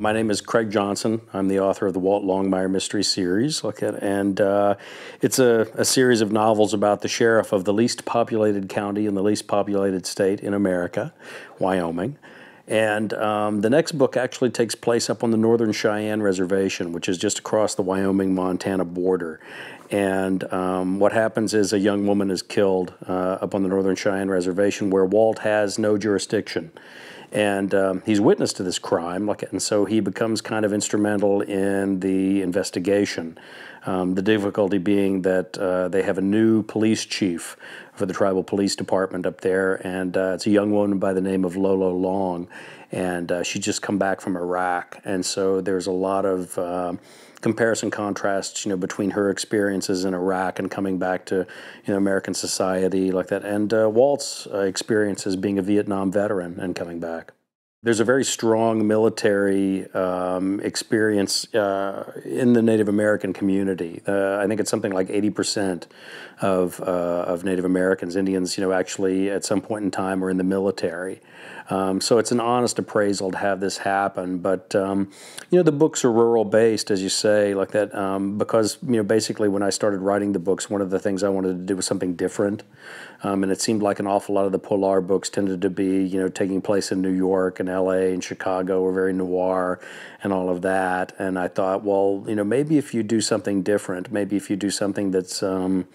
My name is Craig Johnson. I'm the author of the Walt Longmire Mystery Series. Look at and uh, it's a, a, series of novels about the sheriff of the least populated county in the least populated state in America, Wyoming. And um, the next book actually takes place up on the Northern Cheyenne Reservation, which is just across the Wyoming Montana border. And um, what happens is a young woman is killed uh, up on the Northern Cheyenne Reservation, where Walt has no jurisdiction and um, he's witness to this crime, like, and so he becomes kind of instrumental in the investigation. Um, the difficulty being that uh, they have a new police chief for the tribal police department up there, and uh, it's a young woman by the name of Lolo Long, and uh, she just come back from Iraq, and so there's a lot of um, comparison contrasts, you know, between her experiences in Iraq and coming back to, you know, American society like that, and uh, Walt's uh, experiences being a Vietnam veteran and coming back. There's a very strong military um, experience uh, in the Native American community. Uh, I think it's something like 80% of, uh, of Native Americans, Indians, you know, actually at some point in time are in the military. Um, so it's an honest appraisal to have this happen. But um, you know, the books are rural based, as you say, like that, um, because you know, basically, when I started writing the books, one of the things I wanted to do was something different, um, and it seemed like an awful lot of the Polar books tended to be you know taking place in New York and LA and Chicago were very noir and all of that. And I thought, well, you know, maybe if you do something different, maybe if you do something that's um,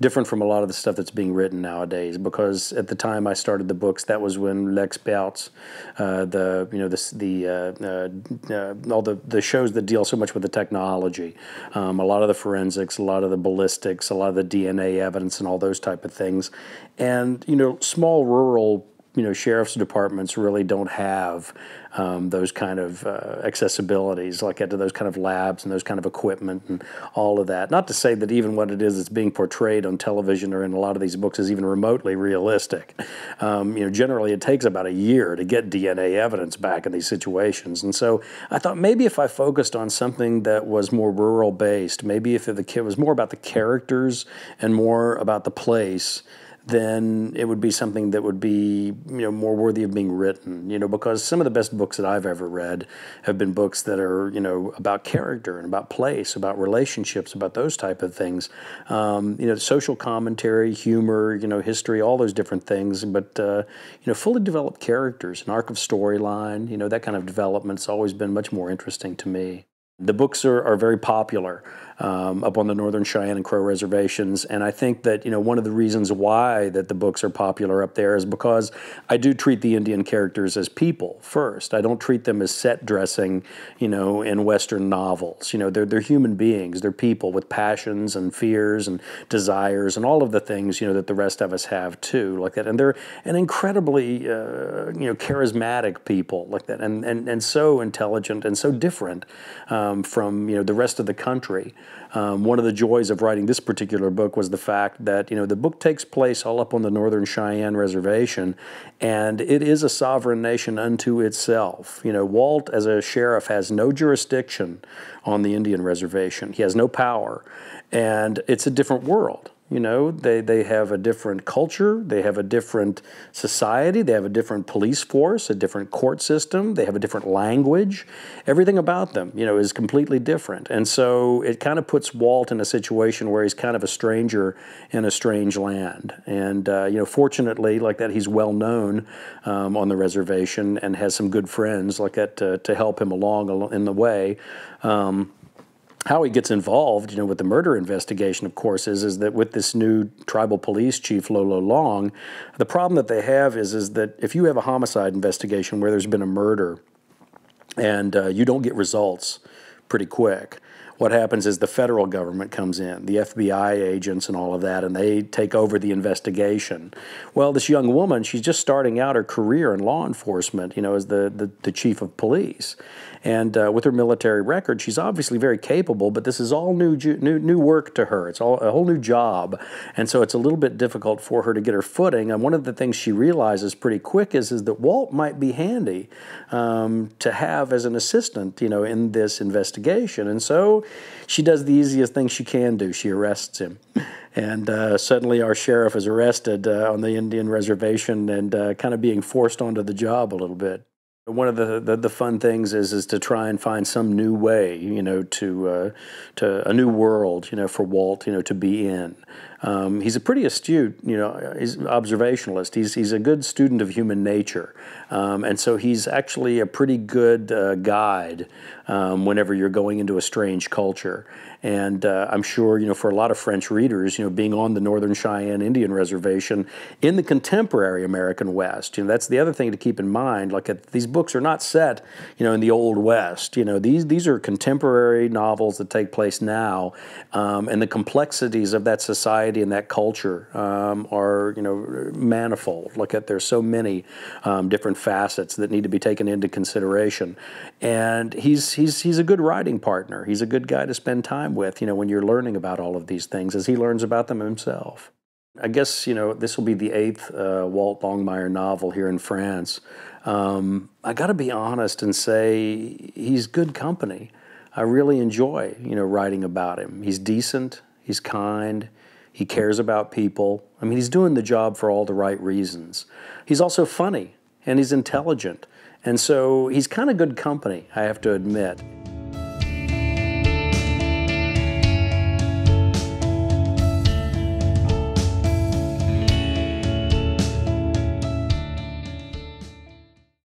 different from a lot of the stuff that's being written nowadays because at the time I started the books that was when Lex Bouts uh, the you know this the uh, uh, uh, all the the shows that deal so much with the technology um, a lot of the forensics a lot of the ballistics a lot of the DNA evidence and all those type of things and you know small rural you know sheriff's departments really don't have um, those kind of uh, accessibilities like into uh, those kind of labs and those kind of equipment and all of that not to say that even what it is that's being portrayed on television or in a lot of these books is even remotely realistic um, you know generally it takes about a year to get dna evidence back in these situations and so i thought maybe if i focused on something that was more rural based maybe if it was more about the characters and more about the place then it would be something that would be you know more worthy of being written you know because some of the best books that I've ever read have been books that are you know about character and about place about relationships about those type of things um, you know social commentary humor you know history all those different things but uh, you know fully developed characters an arc of storyline you know that kind of development's always been much more interesting to me the books are, are very popular um, up on the Northern Cheyenne and Crow reservations, and I think that you know one of the reasons why that the books are popular up there is because I do treat the Indian characters as people first. I don't treat them as set dressing, you know, in Western novels. You know, they're they're human beings, they're people with passions and fears and desires and all of the things you know that the rest of us have too, like that. And they're an incredibly uh, you know charismatic people like that, and and and so intelligent and so different. Um, um, from you know the rest of the country. Um, one of the joys of writing this particular book was the fact that you know the book takes place all up on the Northern Cheyenne Reservation, and it is a sovereign nation unto itself. You know, Walt as a sheriff has no jurisdiction on the Indian reservation. He has no power, and it's a different world. You know, they, they have a different culture, they have a different society, they have a different police force, a different court system, they have a different language. Everything about them, you know, is completely different. And so it kind of puts Walt in a situation where he's kind of a stranger in a strange land. And, uh, you know, fortunately, like that, he's well known um, on the reservation and has some good friends like that to, to help him along in the way. Um, how he gets involved, you know, with the murder investigation, of course, is is that with this new tribal police chief Lolo Long, the problem that they have is is that if you have a homicide investigation where there's been a murder, and uh, you don't get results pretty quick, what happens is the federal government comes in, the FBI agents and all of that, and they take over the investigation. Well, this young woman, she's just starting out her career in law enforcement, you know, as the, the, the chief of police. And uh, with her military record, she's obviously very capable, but this is all new, new, new work to her. It's all, a whole new job. And so it's a little bit difficult for her to get her footing. And one of the things she realizes pretty quick is, is that Walt might be handy um, to have as an assistant, you know, in this investigation. And so she does the easiest thing she can do. She arrests him. And uh, suddenly our sheriff is arrested uh, on the Indian reservation and uh, kind of being forced onto the job a little bit. One of the, the, the, fun things is is to try and find some new way, you know, to uh, to a new world, you know, for Walt, you know, to be in. Um, he's a pretty astute, you know, he's observationalist. He's he's a good student of human nature, um, and so he's actually a pretty good uh, guide um, whenever you're going into a strange culture. And uh, I'm sure, you know, for a lot of French readers, you know, being on the Northern Cheyenne Indian Reservation in the contemporary American West, you know, that's the other thing to keep in mind. Like at these books are not set, you know, in the old west. You know, these these are contemporary novels that take place now, um, and the complexities of that society and that culture um, are you know manifold. Look at there's so many um, different facets that need to be taken into consideration, and he's he's he's a good writing partner. He's a good guy to spend time with. You know, when you're learning about all of these things, as he learns about them himself. I guess you know this will be the eighth uh, Walt Longmire novel here in France. Um, I got to be honest and say he's good company. I really enjoy you know writing about him. He's decent. He's kind. He cares about people. I mean, he's doing the job for all the right reasons. He's also funny and he's intelligent. And so he's kind of good company, I have to admit.